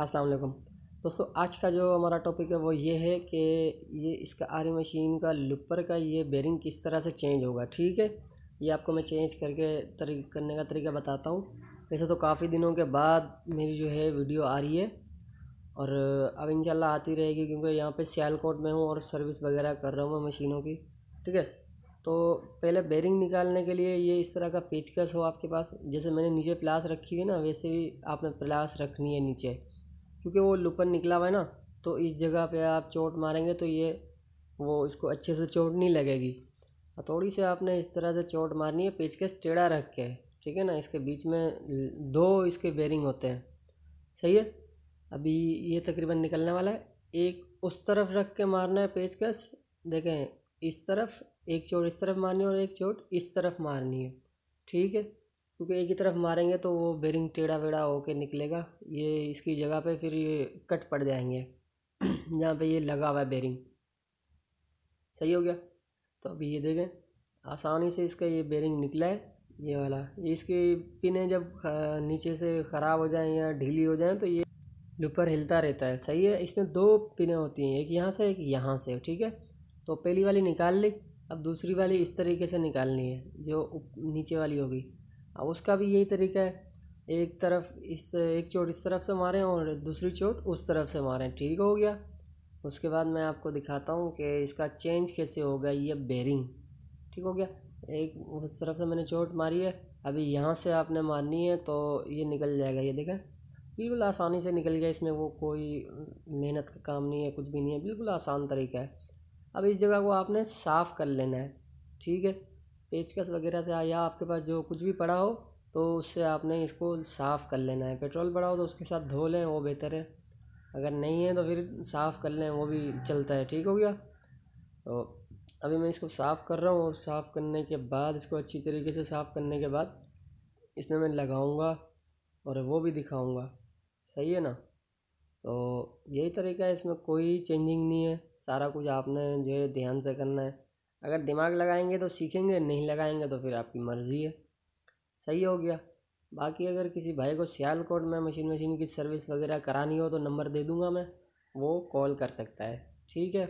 अस्सलाम वालेकुम दोस्तों आज का जो हमारा टॉपिक है वो ये है कि ये इसका आर मशीन का लुपर का ये बेरिंग किस तरह से चेंज होगा ठीक है ये आपको मैं चेंज करके तरी करने का तरीका बताता हूँ वैसे तो काफ़ी दिनों के बाद मेरी जो है वीडियो आ रही है और अब इंशाल्लाह आती रहेगी क्योंकि यहाँ पर सियालकोट में हूँ और सर्विस वगैरह कर रहा हूँ मैं मशीनों की ठीक है तो पहले बेरिंग निकालने के लिए ये इस तरह का पेचकस हो आपके पास जैसे मैंने नीचे प्लास रखी हुई ना वैसे भी आपने प्लास रखनी है नीचे क्योंकि वो लुपन निकला हुआ है ना तो इस जगह पे आप चोट मारेंगे तो ये वो इसको अच्छे से चोट नहीं लगेगी हथौड़ी से आपने इस तरह से चोट मारनी है पेचकस टेढ़ा रख के ठीक है ना इसके बीच में दो इसके बेरिंग होते हैं सही है अभी ये तकरीबन निकलने वाला है एक उस तरफ रख के मारना है पेचकस देखें इस तरफ एक चोट इस तरफ मारनी है और एक चोट इस तरफ मारनी है ठीक है क्योंकि एक ही तरफ मारेंगे तो वो बेरिंग टेढ़ा वेढ़ा होकर निकलेगा ये इसकी जगह पे फिर ये कट पड़ जाएंगे जहाँ पे ये लगा हुआ है बेरिंग सही हो गया तो अभी ये देखें आसानी से इसका ये बेरिंग निकला है ये वाला ये इसकी पिने जब नीचे से ख़राब हो जाएँ या ढीली हो जाएँ तो ये लूपर हिलता रहता है सही है इसमें दो पिने होती हैं एक यहाँ से एक यहाँ से ठीक है तो पहली वाली निकाल ली अब दूसरी वाली इस तरीके से निकालनी है जो नीचे वाली होगी अब उसका भी यही तरीका है एक तरफ इस एक चोट इस तरफ से मारें और दूसरी चोट उस तरफ से मारें ठीक हो गया उसके बाद मैं आपको दिखाता हूँ कि इसका चेंज कैसे होगा ये बेरिंग ठीक हो गया एक उस तरफ से मैंने चोट मारी है अभी यहाँ से आपने मारनी है तो ये निकल जाएगा ये देखें बिल्कुल आसानी से निकल गया इसमें वो कोई मेहनत का काम नहीं है कुछ भी नहीं है बिल्कुल आसान तरीका है अब इस जगह को आपने साफ़ कर लेना है ठीक है पेचकस वगैरह से या आपके पास जो कुछ भी पड़ा हो तो उससे आपने इसको साफ़ कर लेना है पेट्रोल पड़ा हो तो उसके साथ धो लें वो बेहतर है अगर नहीं है तो फिर साफ़ कर लें वो भी चलता है ठीक हो गया तो अभी मैं इसको साफ़ कर रहा हूँ और साफ़ करने के बाद इसको अच्छी तरीके से साफ़ करने के बाद इसमें मैं लगाऊंगा और वो भी दिखाऊंगा सही है ना तो यही तरीका है इसमें कोई चेंजिंग नहीं है सारा कुछ आपने जो है ध्यान से करना है अगर दिमाग लगाएंगे तो सीखेंगे नहीं लगाएंगे तो फिर आपकी मर्ज़ी है सही हो गया बाकी अगर किसी भाई को सियालकोट में मशीन मशीन की सर्विस वगैरह करानी हो तो नंबर दे दूंगा मैं वो कॉल कर सकता है ठीक है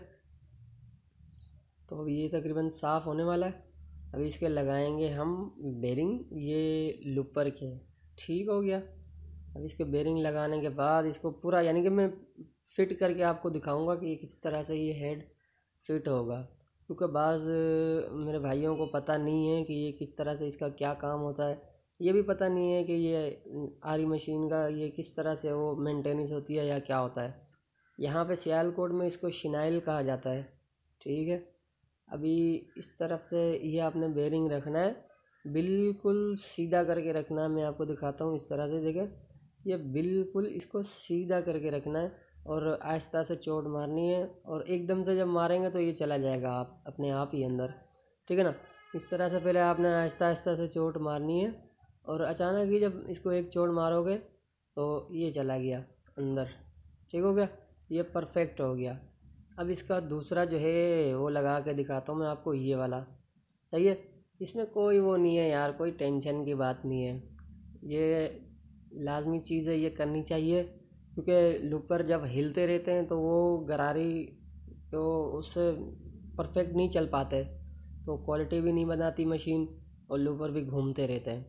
तो अब ये तकरीबन साफ़ होने वाला है अभी इसके लगाएंगे हम बेरिंग ये लुपर के ठीक हो गया अब इसके बेरिंग लगाने के बाद इसको पूरा यानी कि मैं फ़िट करके आपको दिखाऊंगा कि किस तरह से ये हेड फिट होगा क्योंकि बाज़ मेरे भाइयों को पता नहीं है कि ये किस तरह से इसका क्या काम होता है ये भी पता नहीं है कि ये आरी मशीन का ये किस तरह से वो मेंटेनेंस होती है या क्या होता है यहाँ पे कोड में इसको शिनाइल कहा जाता है ठीक है अभी इस तरफ से ये आपने बेरिंग रखना है बिल्कुल सीधा करके रखना है मैं आपको दिखाता हूँ इस तरह से देखें ये बिल्कुल इसको सीधा करके रखना है और आहिस्ता से चोट मारनी है और एकदम से जब मारेंगे तो ये चला जाएगा आप अपने आप ही अंदर ठीक है ना इस तरह से पहले आपने आहिस्ता आहिस्ता से चोट मारनी है और अचानक ही जब इसको एक चोट मारोगे तो ये चला गया अंदर ठीक हो गया ये परफेक्ट हो गया अब इसका दूसरा जो है वो लगा के दिखाता हूँ मैं आपको ये वाला सही है इसमें कोई वो नहीं है यार कोई टेंशन की बात नहीं है ये लाजमी चीज़ है ये करनी चाहिए क्योंकि लूपर जब हिलते रहते हैं तो वो गरारी तो उससे परफेक्ट नहीं चल पाते तो क्वालिटी भी नहीं बनाती मशीन और लूपर भी घूमते रहते हैं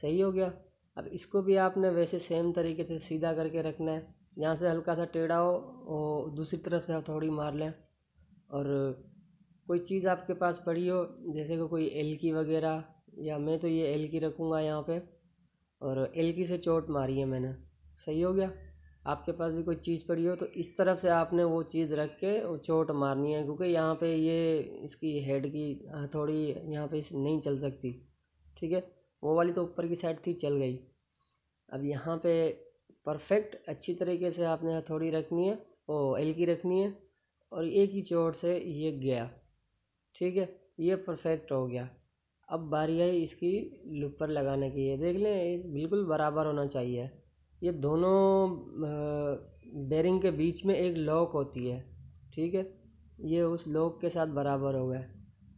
सही हो गया अब इसको भी आपने वैसे सेम तरीके से सीधा करके रखना है यहाँ से हल्का सा टेढ़ा हो और दूसरी तरफ से आप थोड़ी मार लें और कोई चीज़ आपके पास पड़ी हो जैसे कि कोई एल की वगैरह या मैं तो ये एल की रखूँगा यहाँ पे और एल की से चोट मारी है मैंने सही हो गया आपके पास भी कोई चीज़ पड़ी हो तो इस तरफ से आपने वो चीज़ रख के चोट मारनी है क्योंकि यहाँ पे ये इसकी हेड की हाँ, थोड़ी यहाँ पे नहीं चल सकती ठीक है वो वाली तो ऊपर की साइड थी चल गई अब यहाँ पे परफेक्ट अच्छी तरीके से आपने हथौड़ी रखनी है ओ एल की रखनी है और एक ही चोट से ये गया ठीक है ये परफेक्ट हो गया अब बारी आई इसकी लुपर लगाने की है देख लें बिल्कुल बराबर होना चाहिए ये दोनों बेरिंग के बीच में एक लॉक होती है ठीक है ये उस लॉक के साथ बराबर हो गया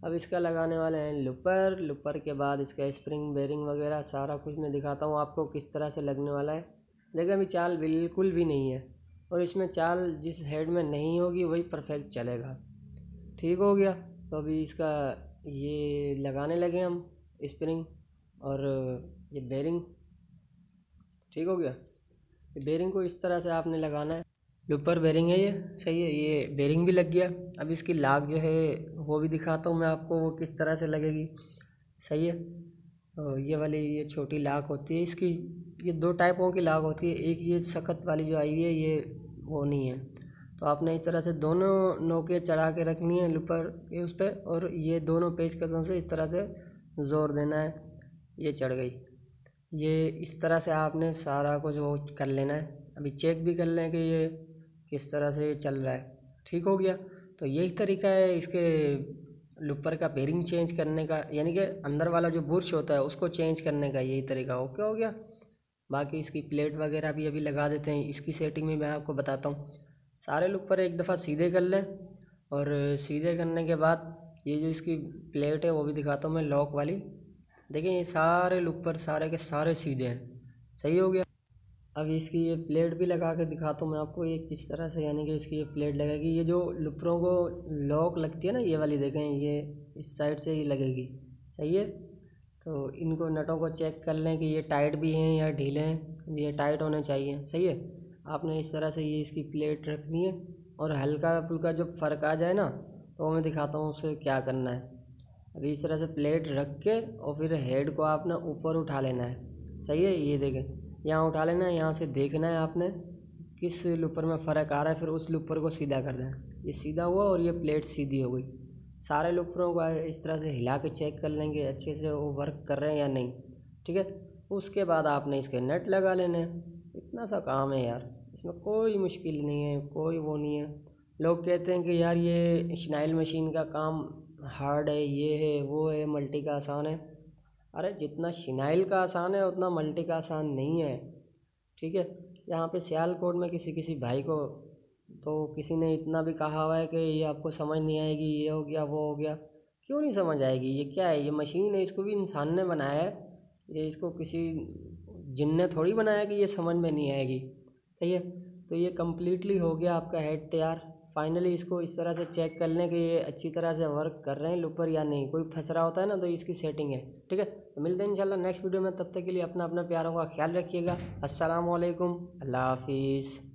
अब इसका लगाने वाले हैं लुपर लुपर के बाद इसका स्प्रिंग बेरिंग वगैरह सारा कुछ मैं दिखाता हूँ आपको किस तरह से लगने वाला है देखिए अभी चाल बिल्कुल भी नहीं है और इसमें चाल जिस हेड में नहीं होगी वही परफेक्ट चलेगा ठीक हो गया तो अभी इसका ये लगाने लगे हम स्प्रिंग और ये बेरिंग ठीक हो गया बेरिंग को इस तरह से आपने लगाना है लुपर बेरिंग है ये सही है ये बेरिंग भी लग गया अब इसकी लाग जो है वो भी दिखाता हूँ मैं आपको वो किस तरह से लगेगी सही है तो ये वाली ये छोटी लाग होती है इसकी ये दो टाइपों की लाग होती है एक ये सख्त वाली जो आई है ये वो नहीं है तो आपने इस तरह से दोनों नोके चढ़ा के रखनी है लुपर के उस पर और ये दोनों पेचकशों से इस तरह से ज़ोर देना है ये चढ़ गई ये इस तरह से आपने सारा कुछ वो कर लेना है अभी चेक भी कर लें कि ये किस तरह से चल रहा है ठीक हो गया तो यही तरीका है इसके लुपर का पेरिंग चेंज करने का यानी कि अंदर वाला जो बुरश होता है उसको चेंज करने का यही तरीका ओके हो गया बाकी इसकी प्लेट वगैरह भी अभी लगा देते हैं इसकी सेटिंग में मैं आपको बताता हूँ सारे लुपर एक दफ़ा सीधे कर लें और सीधे करने के बाद ये जो इसकी प्लेट है वो भी दिखाता हूँ मैं लॉक वाली देखें ये सारे लुक पर सारे के सारे सीधे हैं सही हो गया अब इसकी ये प्लेट भी लगा के दिखाता हूँ मैं आपको ये किस तरह से यानी कि इसकी ये प्लेट लगेगी ये जो लुपरों को लॉक लगती है ना ये वाली देखें ये इस साइड से ही लगेगी सही है तो इनको नटों को चेक कर लें कि ये टाइट भी हैं या ढीले हैं ये टाइट होने चाहिए सही है आपने इस तरह से ये इसकी प्लेट रखनी है और हल्का फुल्का जब फ़र्क आ जाए ना तो मैं दिखाता हूँ उसे क्या करना है अभी इस तरह से प्लेट रख के और फिर हेड को आपने ऊपर उठा लेना है सही है ये देखें यहाँ उठा लेना है यहाँ से देखना है आपने किस लूपर में फ़र्क आ रहा है फिर उस लूपर को सीधा कर दें ये सीधा हुआ और ये प्लेट सीधी हो गई सारे लूपरों को इस तरह से हिला के चेक कर लेंगे अच्छे से वो वर्क कर रहे हैं या नहीं ठीक है उसके बाद आपने इसके नट लगा लेने हैं इतना सा काम है यार इसमें कोई मुश्किल नहीं है कोई वो नहीं है लोग कहते हैं कि यार ये स्नाइल मशीन का काम हार्ड है ये है वो है मल्टी का आसान है अरे जितना शिनाइल का आसान है उतना मल्टी का आसान नहीं है ठीक है यहाँ पे सियालकोट में किसी किसी भाई को तो किसी ने इतना भी कहा हुआ है कि ये आपको समझ नहीं आएगी ये हो गया वो हो गया क्यों नहीं समझ आएगी ये क्या है ये मशीन है इसको भी इंसान ने बनाया है ये इसको किसी जिन ने थोड़ी बनाया कि ये समझ में नहीं आएगी सही है तो ये कम्प्लीटली हो गया आपका हेड तैयार फाइनली इसको इस तरह से चेक कर लें कि ये अच्छी तरह से वर्क कर रहे हैं लूपर या नहीं कोई फंस रहा होता है ना तो इसकी सेटिंग है ठीक है तो मिलते हैं इंशाल्लाह नेक्स्ट वीडियो में तब तक के लिए अपना अपना प्यारों का ख्याल रखिएगा असलम अल्लाह हाफिज़